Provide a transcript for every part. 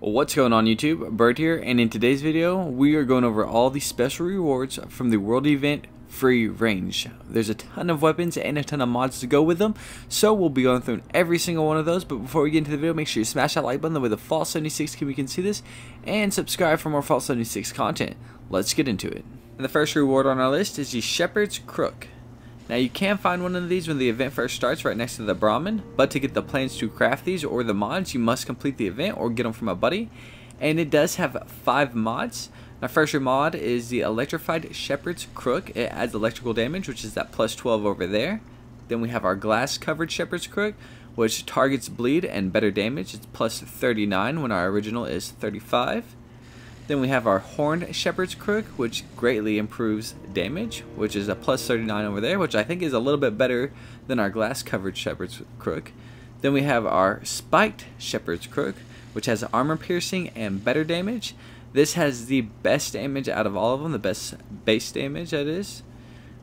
What's going on YouTube? Bird here and in today's video we are going over all the special rewards from the world event free range. There's a ton of weapons and a ton of mods to go with them, so we'll be going through every single one of those, but before we get into the video, make sure you smash that like button, with a the Fall 76 can we can see this, and subscribe for more Fall 76 content. Let's get into it. And the first reward on our list is the Shepherd's Crook. Now you can find one of these when the event first starts right next to the Brahmin, but to get the plans to craft these or the mods, you must complete the event or get them from a buddy. And it does have 5 mods. Now first your mod is the Electrified Shepherd's Crook. It adds electrical damage, which is that plus 12 over there. Then we have our Glass Covered Shepherd's Crook, which targets bleed and better damage. It's plus 39 when our original is 35. Then we have our Horned Shepherd's Crook, which greatly improves damage, which is a plus 39 over there, which I think is a little bit better than our Glass Covered Shepherd's Crook. Then we have our Spiked Shepherd's Crook, which has armor piercing and better damage. This has the best damage out of all of them, the best base damage that is.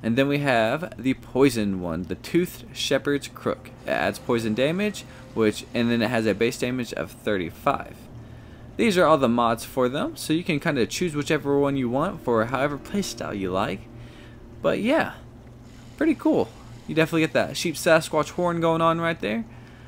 And then we have the poison one, the Toothed Shepherd's Crook. It adds poison damage, which and then it has a base damage of 35. These are all the mods for them, so you can kind of choose whichever one you want for however playstyle you like. But yeah, pretty cool. You definitely get that sheep Sasquatch horn going on right there.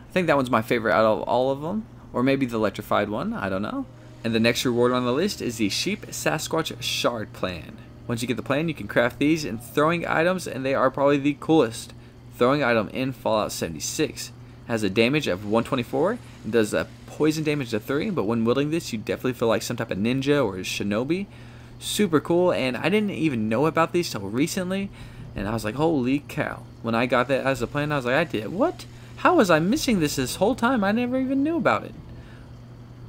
I think that one's my favorite out of all of them, or maybe the electrified one, I don't know. And the next reward on the list is the Sheep Sasquatch Shard Plan. Once you get the plan, you can craft these in throwing items, and they are probably the coolest. Throwing item in Fallout 76 has a damage of 124 and does a poison damage to 3, but when wielding this, you definitely feel like some type of ninja or shinobi. Super cool, and I didn't even know about these till recently, and I was like, holy cow. When I got that as a plan, I was like, I did what? How was I missing this this whole time? I never even knew about it.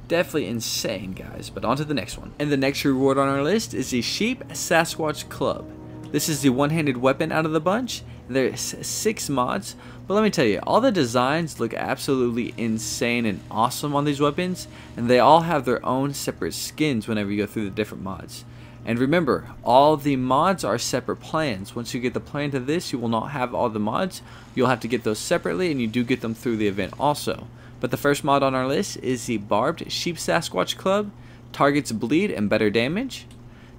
Definitely insane, guys, but on to the next one. And the next reward on our list is the Sheep Sasquatch Club. This is the one-handed weapon out of the bunch. There's six mods, but let me tell you, all the designs look absolutely insane and awesome on these weapons, and they all have their own separate skins whenever you go through the different mods. And remember, all the mods are separate plans. Once you get the plan to this, you will not have all the mods. You'll have to get those separately, and you do get them through the event also. But the first mod on our list is the Barbed Sheep Sasquatch Club. Targets bleed and better damage.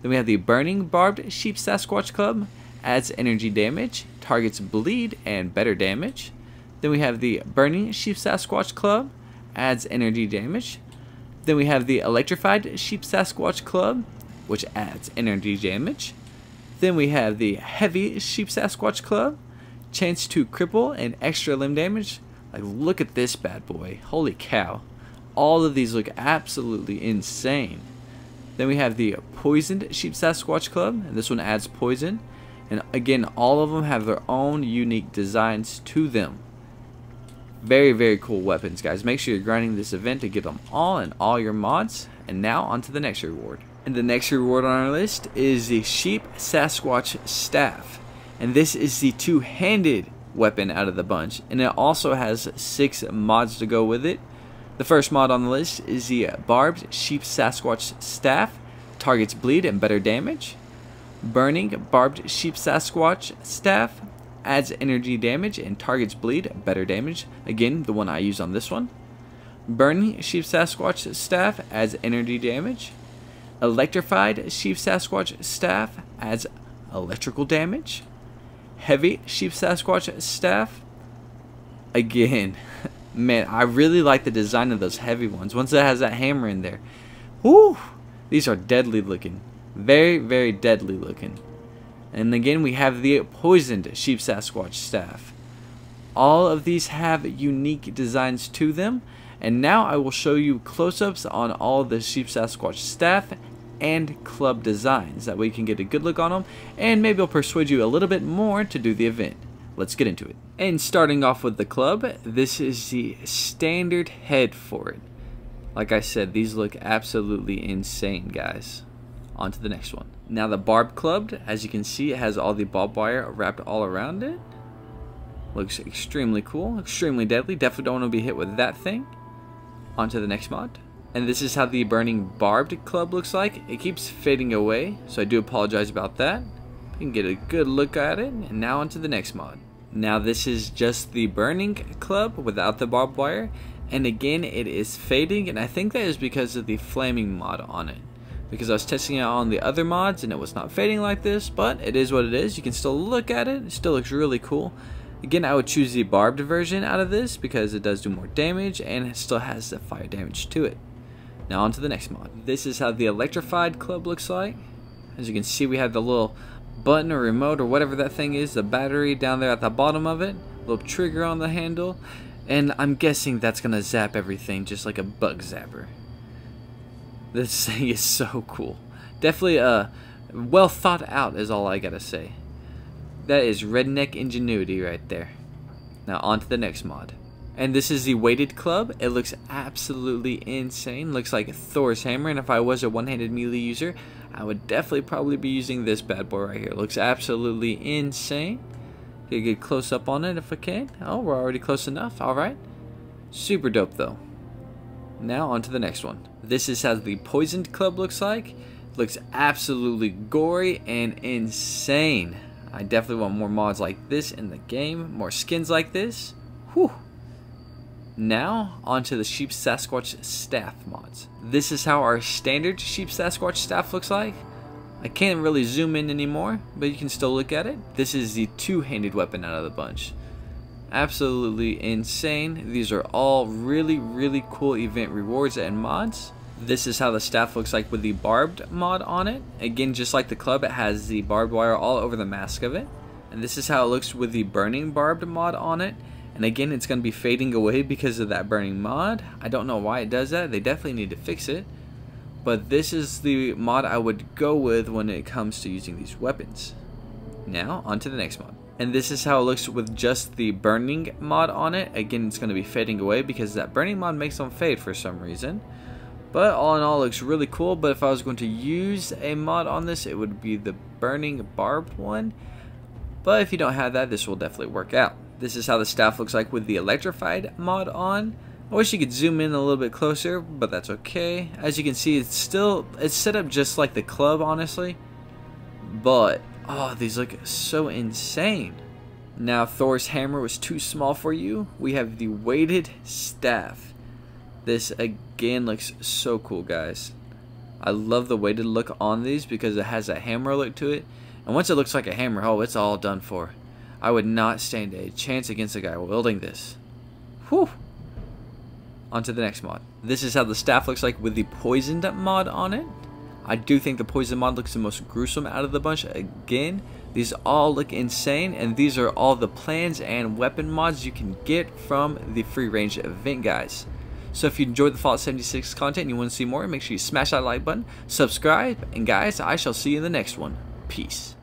Then we have the Burning Barbed Sheep Sasquatch Club, adds energy damage, targets bleed and better damage. Then we have the Burning Sheep Sasquatch Club, adds energy damage. Then we have the Electrified Sheep Sasquatch Club, which adds energy damage. Then we have the Heavy Sheep Sasquatch Club, chance to cripple and extra limb damage. Like, look at this bad boy. Holy cow. All of these look absolutely insane. Then we have the Poisoned Sheep Sasquatch Club, and this one adds poison. And again, all of them have their own unique designs to them. Very, very cool weapons, guys. Make sure you're grinding this event to get them all and all your mods. And now, on to the next reward. And the next reward on our list is the Sheep Sasquatch Staff. And this is the two-handed weapon out of the bunch. And it also has six mods to go with it. The first mod on the list is the Barbed Sheep Sasquatch Staff. Targets bleed and better damage. Burning Barbed Sheep Sasquatch Staff adds energy damage and targets bleed, better damage. Again, the one I use on this one. Burning Sheep Sasquatch Staff adds energy damage. Electrified Sheep Sasquatch Staff adds electrical damage. Heavy Sheep Sasquatch Staff. Again, Man, I really like the design of those heavy ones. Once that has that hammer in there. Woo! These are deadly looking. Very, very deadly looking. And again, we have the poisoned Sheep Sasquatch staff. All of these have unique designs to them. And now I will show you close-ups on all the Sheep Sasquatch staff and club designs. That way you can get a good look on them and maybe I'll persuade you a little bit more to do the event let's get into it. And starting off with the club, this is the standard head for it. Like I said, these look absolutely insane, guys. On to the next one. Now the barb clubbed, as you can see, it has all the barbed wire wrapped all around it. Looks extremely cool, extremely deadly. Definitely don't want to be hit with that thing. On to the next mod. And this is how the burning barbed club looks like. It keeps fading away, so I do apologize about that. You can get a good look at it. And now onto the next mod. Now this is just the Burning Club without the barbed wire. And again, it is fading, and I think that is because of the flaming mod on it. Because I was testing it on the other mods and it was not fading like this, but it is what it is. You can still look at it, it still looks really cool. Again, I would choose the barbed version out of this because it does do more damage and it still has the fire damage to it. Now on to the next mod. This is how the electrified club looks like. As you can see, we have the little button or remote or whatever that thing is, the battery down there at the bottom of it, little trigger on the handle, and I'm guessing that's going to zap everything just like a bug zapper. This thing is so cool. Definitely uh, well thought out is all I got to say. That is redneck ingenuity right there. Now on to the next mod. And this is the weighted club. It looks absolutely insane. Looks like Thor's hammer. And if I was a one-handed melee user, I would definitely probably be using this bad boy right here. looks absolutely insane. going get close up on it if I can. Oh, we're already close enough. All right. Super dope though. Now on to the next one. This is how the Poisoned Club looks like. Looks absolutely gory and insane. I definitely want more mods like this in the game. More skins like this. Whew. Now, onto the Sheep Sasquatch staff mods. This is how our standard Sheep Sasquatch staff looks like. I can't really zoom in anymore, but you can still look at it. This is the two-handed weapon out of the bunch. Absolutely insane. These are all really, really cool event rewards and mods. This is how the staff looks like with the barbed mod on it. Again, just like the club, it has the barbed wire all over the mask of it. And this is how it looks with the burning barbed mod on it. And again, it's going to be fading away because of that burning mod. I don't know why it does that. They definitely need to fix it. But this is the mod I would go with when it comes to using these weapons. Now, on to the next mod. And this is how it looks with just the burning mod on it. Again, it's going to be fading away because that burning mod makes them fade for some reason. But all in all, looks really cool. But if I was going to use a mod on this, it would be the burning barbed one. But if you don't have that, this will definitely work out. This is how the staff looks like with the electrified mod on. I wish you could zoom in a little bit closer, but that's okay. As you can see, it's still it's set up just like the club, honestly. But oh, these look so insane. Now, Thor's hammer was too small for you. We have the weighted staff. This again looks so cool, guys. I love the weighted look on these because it has a hammer look to it. And once it looks like a hammer, oh, it's all done for. I would not stand a chance against a guy wielding this. Whew. On to the next mod. This is how the staff looks like with the poisoned mod on it. I do think the poison mod looks the most gruesome out of the bunch. Again, these all look insane, and these are all the plans and weapon mods you can get from the free range event, guys. So if you enjoyed the Fallout 76 content and you want to see more, make sure you smash that like button, subscribe, and guys, I shall see you in the next one. Peace.